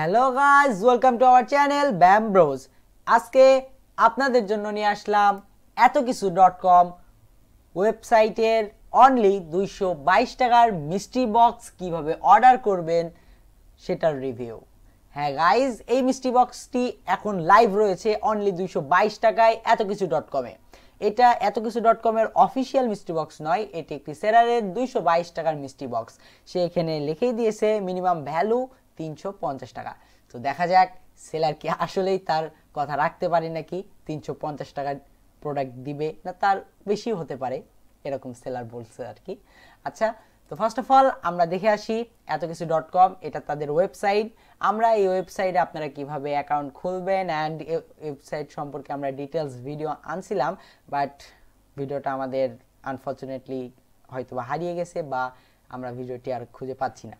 hello guys welcome to our channel ব্যামব্রোজ আজকে আপনাদের জন্য নিয়ে আসলাম এত কিছু ডট কম ওয়েবসাইটের অনলি দুইশো বাইশ টাকার মিষ্টি বক্স কিভাবে অর্ডার করবেন সেটার রিভিউ হ্যাঁ গাইজ এই মিষ্টি বক্সটি এখন লাইভ রয়েছে অনলি দুইশো বাইশ টাকায় এত কিছু ডট কমে এটা এত কিছু ডট কমের অফিসিয়াল মিষ্টি বক্স নয় এটি একটি সেরারের দুইশো বাইশ টাকার মিষ্টি বক্স সে এখানে লিখেই দিয়েছে মিনিমাম ভ্যালু তিনশো টাকা তো দেখা যাক সেলার কি আসলেই তার কথা রাখতে পারে নাকি তিনশো পঞ্চাশ প্রোডাক্ট দিবে না তার বেশি হতে পারে এরকম সেলার বলছে আর কি আচ্ছা তো ফার্স্ট অফ অল আমরা দেখে আসি এত কিছু ডট কম এটা তাদের ওয়েবসাইট আমরা এই ওয়েবসাইটে আপনারা কিভাবে অ্যাকাউন্ট খুলবেন অ্যান্ড ওয়েবসাইট সম্পর্কে আমরা ডিটেলস ভিডিও আনছিলাম বাট ভিডিওটা আমাদের আনফর্চুনেটলি হয়তো বা হারিয়ে গেছে বা আমরা ভিডিওটি আর খুঁজে পাচ্ছি না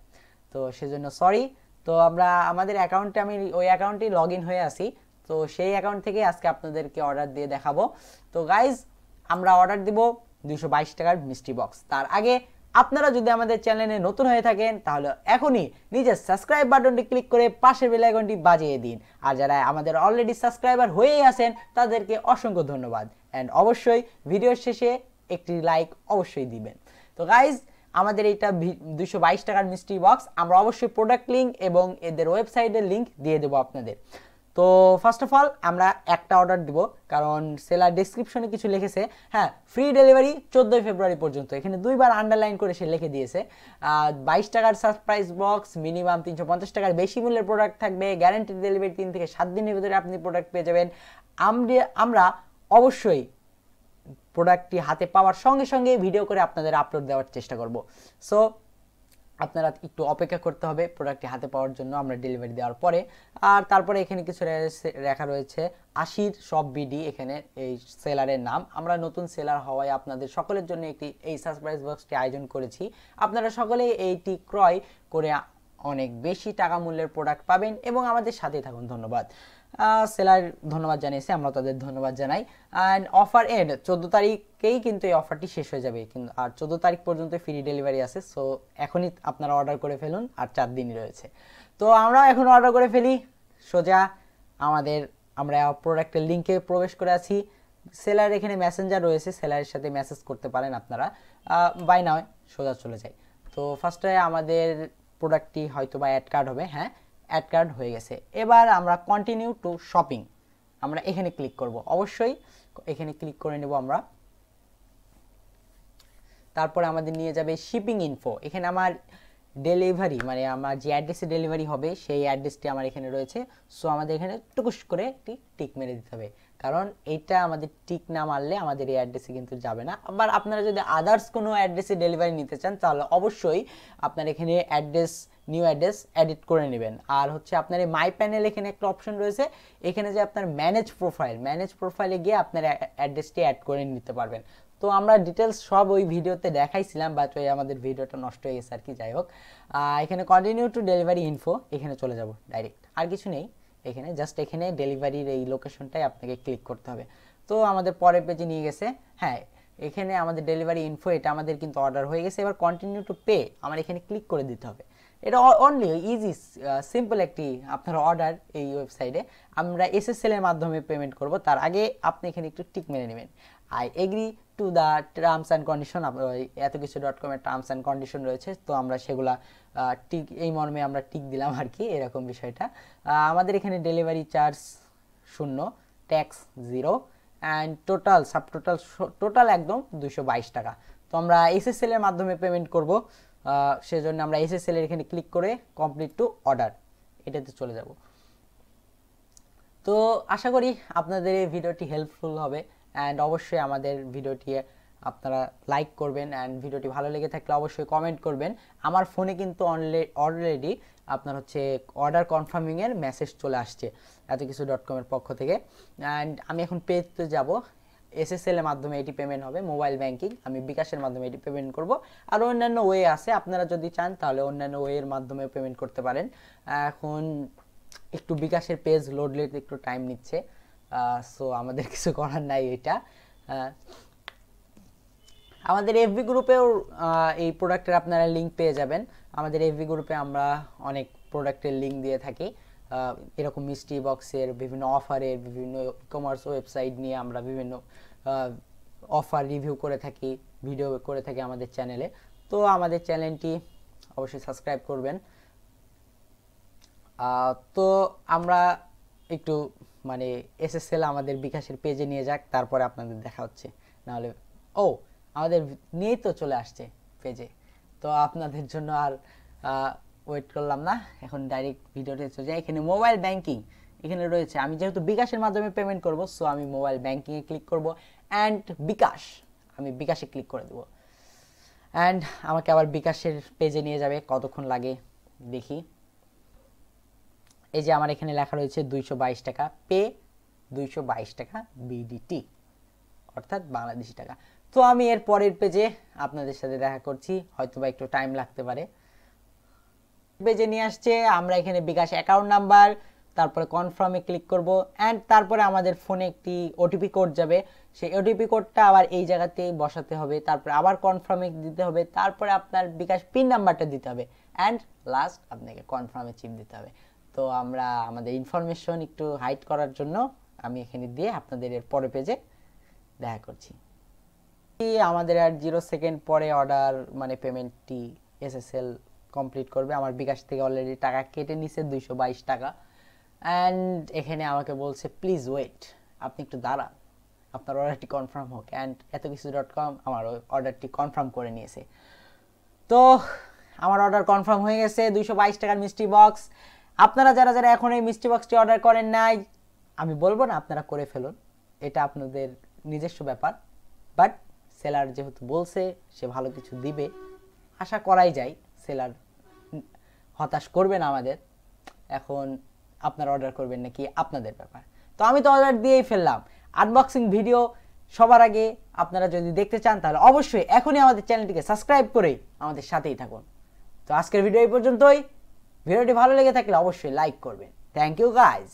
তো সেজন্য সরি তো আমরা আমাদের অ্যাকাউন্টে আমি ওই অ্যাকাউন্টে লগ ইন হয়ে আসি তো সেই অ্যাকাউন্ট থেকে আজকে আপনাদেরকে অর্ডার দিয়ে দেখাবো তো গাইজ আমরা অর্ডার দিব বাইশ টাকার মিষ্টি বক্স তার আগে আপনারা যদি আমাদের চ্যানেলে নতুন হয়ে থাকেন তাহলে এখনই নিজের সাবস্ক্রাইব বাটনটি ক্লিক করে পাশের বেলাইকনটি বাজিয়ে দিন আর যারা আমাদের অলরেডি সাবস্ক্রাইবার হয়েই আছেন তাদেরকে অসংখ্য ধন্যবাদ অ্যান্ড অবশ্যই ভিডিওর শেষে একটি লাইক অবশ্যই দিবেন তো গাইজ আমাদের এইটা দুশো বাইশ টাকার মিস্ট্রি বক্স আমরা অবশ্যই প্রোডাক্ট লিঙ্ক এবং এদের ওয়েবসাইটের লিঙ্ক দিয়ে দেবো আপনাদের তো ফার্স্ট অফ অল আমরা একটা অর্ডার দিব কারণ সেলার ডিসক্রিপশনে কিছু লিখেছে হ্যাঁ ফ্রি ডেলিভারি চোদ্দোই ফেব্রুয়ারি পর্যন্ত এখানে দুইবার আন্ডারলাইন করে সে লিখে দিয়েছে বাইশ টাকার সারপ্রাইজ বক্স মিনিমাম তিনশো পঞ্চাশ টাকার বেশি মূল্যের প্রোডাক্ট থাকবে গ্যারেন্টি ডেলিভারি তিন থেকে সাত দিনের ভিতরে আপনি প্রোডাক্ট পেয়ে যাবেন আমরা অবশ্যই প্রোডাক্টটি হাতে পাওয়ার সঙ্গে সঙ্গে ভিডিও করে আপনাদের আপলোড দেওয়ার চেষ্টা করব সো আপনারা একটু অপেক্ষা করতে হবে প্রোডাক্টটি হাতে পাওয়ার জন্য আমরা ডেলিভারি দেওয়ার পরে আর তারপরে এখানে কিছু লেখা রয়েছে আশির সব বিডি এখানে এই সেলারের নাম আমরা নতুন সেলার হওয়ায় আপনাদের সকলের জন্য একটি এই সারপ্রাইজ বক্সটি আয়োজন করেছি আপনারা সকলেই এইটি ক্রয় করে অনেক বেশি টাকা মূল্যের প্রোডাক্ট পাবেন এবং আমাদের সাথে থাকুন ধন্যবাদ সেলার ধন্যবাদ জানিয়েছে আমরা তাদের ধন্যবাদ জানাই অ্যান্ড অফার এন্ড চোদ্দো তারিখেই কিন্তু এই অফারটি শেষ হয়ে যাবে কিন্তু আর চোদ্দো তারিখ পর্যন্ত ফ্রি ডেলিভারি আছে সো এখনই আপনারা অর্ডার করে ফেলুন আর চার দিনই রয়েছে তো আমরা এখন অর্ডার করে ফেলি সোজা আমাদের আমরা প্রোডাক্টের লিঙ্কে প্রবেশ করে আছি সেলার এখানে মেসেঞ্জার রয়েছে সেলারের সাথে মেসেজ করতে পারেন আপনারা বাই নয় সোজা চলে যায় তো ফার্স্টে আমাদের প্রোডাক্টটি হয়তো বা অ্যাড কার্ড হবে হ্যাঁ অ্যাড কার্ড হয়ে গেছে এবার আমরা কন্টিনিউ টু শপিং আমরা এখানে ক্লিক করব অবশ্যই এখানে ক্লিক করে নেব আমরা তারপরে আমাদের নিয়ে যাবে শিপিং ইনফো এখানে আমার ডেলিভারি মানে আমার যে অ্যাড্রেসে ডেলিভারি হবে সেই অ্যাড্রেসটি আমার এখানে রয়েছে সো আমাদের এখানে টুকুস করে একটি টিক মেরে দিতে হবে কারণ এটা আমাদের টিক না মারলে আমাদের এই অ্যাড্রেসে কিন্তু যাবে না আবার আপনারা যদি আদার্স কোনো অ্যাড্রেসে ডেলিভারি নিতে চান তাহলে অবশ্যই আপনার এখানে অ্যাড্রেস নিউ অ্যাড্রেস অ্যাডিট করে নেবেন আর হচ্ছে আপনার এই মাই প্যানেল এখানে একটা অপশন রয়েছে এখানে যে আপনার ম্যানেজ প্রোফাইল ম্যানেজ প্রোফাইলে গিয়ে আপনার অ্যাড্রেসটি অ্যাড করে নিতে পারবেন তো আমরা ডিটেলস সব ওই ভিডিওতে দেখাইছিলাম বাট ওই আমাদের ভিডিওটা নষ্ট হয়ে গেছে আর কি যাই হোক এখানে কন্টিনিউ টু ডেলিভারি ইনফো এখানে চলে যাব ডাইরেক্ট আর কিছু নেই এখানে জাস্ট এখানে ডেলিভারির এই লোকেশনটাই আপনাকে ক্লিক করতে হবে তো আমাদের পরের পেজে নিয়ে গেছে হ্যাঁ এখানে আমাদের ডেলিভারি ইনফো এটা আমাদের কিন্তু অর্ডার হয়ে গেছে এবার কন্টিনিউ টু পে আমার এখানে ক্লিক করে দিতে হবে এটা অনলি ইজি সিম্পল একটি আপনার অর্ডার এই ওয়েবসাইটে আমরা এসএসএল এর মাধ্যমে পেমেন্ট করব তার আগে আপনি এখানে একটু টিক মেনে নেবেন I agree to the terms and condition এত কিছু ডট কমের টার্মস অ্যান্ড কন্ডিশন রয়েছে তো আমরা সেগুলা টিক এই মর্মে আমরা টিক দিলাম আর কি এরকম বিষয়টা আমাদের এখানে ডেলিভারি চার্জ শূন্য tax zero and total sub total total একদম দুশো টাকা তো আমরা এসএসএল এর মাধ্যমে পেমেন্ট করব সেজন্য আমরা এসএসএল এর এখানে ক্লিক করে কমপ্লিট টু অর্ডার এটাতে চলে যাব তো আশা করি আপনাদের এই ভিডিওটি হেল্পফুল হবে অ্যান্ড অবশ্যই আমাদের ভিডিওটি আপনারা লাইক করবেন অ্যান্ড ভিডিওটি ভালো লেগে থাকলে অবশ্যই কমেন্ট করবেন আমার ফোনে কিন্তু অলরেডি আপনার হচ্ছে অর্ডার কনফার্মিংয়ের মেসেজ চলে আসছে এত কিছু ডট কমের পক্ষ থেকে অ্যান্ড আমি এখন পেজতে যাব এসএসএল এর মাধ্যমে এটি পেমেন্ট হবে মোবাইল ব্যাঙ্কিং আমি বিকাশের মাধ্যমে এটি পেমেন্ট করব আর অন্যান্য ওয়ে আছে আপনারা যদি চান তাহলে অন্যান্য ওয়ের মাধ্যমে পেমেন্ট করতে পারেন এখন একটু বিকাশের পেজ লোড লেট একটু টাইম নিচ্ছে সো আমাদের কিছু করার নাই এটা আমাদের এফবি গ্রুপেও এই প্রোডাক্টের আপনারা লিঙ্ক পেয়ে যাবেন আমাদের এফবি গ্রুপে আমরা অনেক প্রোডাক্টের লিঙ্ক দিয়ে থাকি এরকম মিষ্টি বক্সের বিভিন্ন অফারের বিভিন্ন ই কমার্স ওয়েবসাইট নিয়ে আমরা বিভিন্ন অফার রিভিউ করে থাকি ভিডিও করে থাকি আমাদের চ্যানেলে তো আমাদের চ্যানেলটি অবশ্যই সাবস্ক্রাইব করবেন তো আমরা একটু মানে এসএসএল আমাদের বিকাশের পেজে নিয়ে যাক তারপরে আপনাদের দেখা হচ্ছে নাহলে ও আমাদের নিয়েই তো চলে আসছে পেজে তো আপনাদের জন্য আর ওয়েট করলাম না এখন ডাইরেক্ট ভিডিওতে চলে যাই এখানে মোবাইল ব্যাংকিং এখানে রয়েছে আমি যেহেতু বিকাশের মাধ্যমে পেমেন্ট করব সো আমি মোবাইল ব্যাংকিংয়ে ক্লিক করব অ্যান্ড বিকাশ আমি বিকাশে ক্লিক করে দেব অ্যান্ড আমাকে আবার বিকাশের পেজে নিয়ে যাবে কতক্ষণ লাগে দেখি এই যে আমার এখানে লেখা রয়েছে দুইশো টাকা পে দুইশো টাকা বিডিটি অর্থাৎ বাংলাদেশি টাকা তো আমি এর পরের পেজে আপনাদের সাথে দেখা করছি হয়তো বা একটু টাইম লাগতে পারে পেজে নিয়ে আসছে আমরা এখানে বিকাশ অ্যাকাউন্ট নাম্বার তারপরে কনফার্মে ক্লিক করব অ্যান্ড তারপরে আমাদের ফোনে একটি ওটিপি কোড যাবে সেই ওটিপি কোডটা আবার এই জায়গাতেই বসাতে হবে তারপরে আবার কনফার্মে দিতে হবে তারপরে আপনার বিকাশ পিন নাম্বারটা দিতে হবে অ্যান্ড লাস্ট আপনাকে কনফার্মে চিপ দিতে হবে তো আমরা আমাদের ইনফরমেশন একটু হাইড করার জন্য আমি এখানে দিয়ে আপনাদের এর পরে পেজে দেখা করছি আমাদের আর জিরো সেকেন্ড পরে অর্ডার মানে পেমেন্টটি এসএসএল কমপ্লিট করবে আমার বিকাশ থেকে অলরেডি টাকা কেটে নিছে দুইশো বাইশ টাকা অ্যান্ড এখানে আমাকে বলছে প্লিজ ওয়েট আপনি একটু দাঁড়ান আপনার অর্ডারটি কনফার্ম হোক অ্যান্ড এত কিছু ডট কম আমার অর্ডারটি কনফার্ম করে নিয়েছে তো আমার অর্ডার কনফার্ম হয়ে গেছে দুইশো বাইশ টাকার মিষ্টি বক্স আপনারা যারা যারা এখন এই মিষ্টি বক্সটি অর্ডার করেন নাই আমি বলবো না আপনারা করে ফেলুন এটা আপনাদের নিজস্ব ব্যাপার বাট সেলার যেহেতু বলছে সে ভালো কিছু দিবে আশা করাই যায় সেলার হতাশ করবেন আমাদের এখন আপনারা অর্ডার করবেন নাকি আপনাদের ব্যাপার তো আমি তো অর্ডার দিয়েই ফেললাম আনবক্সিং ভিডিও সবার আগে আপনারা যদি দেখতে চান তাহলে অবশ্যই এখনই আমাদের চ্যানেলটিকে সাবস্ক্রাইব করে আমাদের সাথেই থাকুন তো আজকের ভিডিও এই পর্যন্তই ভিডিওটি ভালো লেগে থাকলে অবশ্যই লাইক করবেন থ্যাংক ইউ গাইজ